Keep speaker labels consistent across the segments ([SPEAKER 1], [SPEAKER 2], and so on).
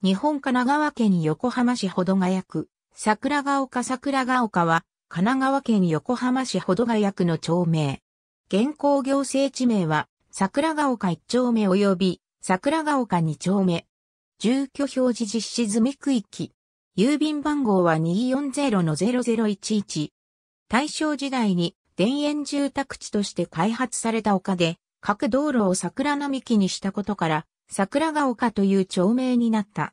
[SPEAKER 1] 日本神奈川県横浜市保土ヶ谷区、桜ヶ丘桜ヶ丘は、神奈川県横浜市保土ヶ谷区の町名。現行行政地名は、桜ヶ丘1丁目及び、桜ヶ丘2丁目。住居表示実施済み区域。郵便番号は240-0011。大正時代に、田園住宅地として開発された丘で、各道路を桜並木にしたことから、桜ヶ丘という町名になった。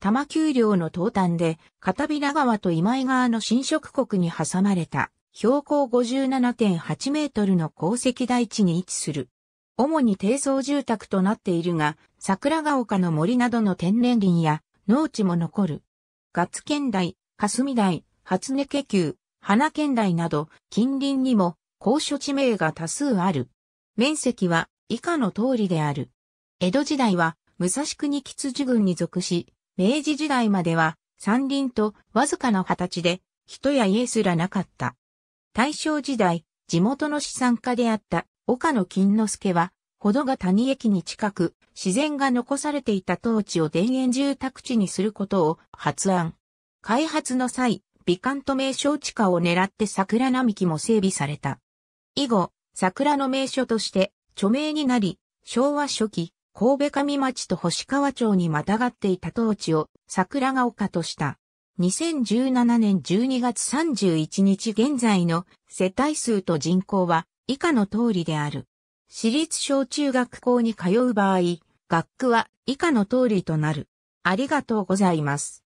[SPEAKER 1] 多摩丘陵の東端で、片平川と今井川の新植国に挟まれた、標高57.8メートルの鉱石台地に位置する。主に低層住宅となっているが、桜ヶ丘の森などの天然林や農地も残る。ガツ県台、霞台、初根家球、花県台など近隣にも高所地名が多数ある。面積は以下の通りである。江戸時代は武蔵国吉寿郡に属し、明治時代までは山林とわずかな形で人や家すらなかった。大正時代、地元の資産家であった岡野金之助は、ほどが谷駅に近く、自然が残されていた当地を田園住宅地にすることを発案。開発の際、美観と名称地下を狙って桜並木も整備された。以後、桜の名所として著名になり、昭和初期、神戸上町と星川町にまたがっていた当地を桜ヶ丘とした。2017年12月31日現在の世帯数と人口は以下の通りである。私立小中学校に通う場合、学区は以下の通りとなる。ありがとうございます。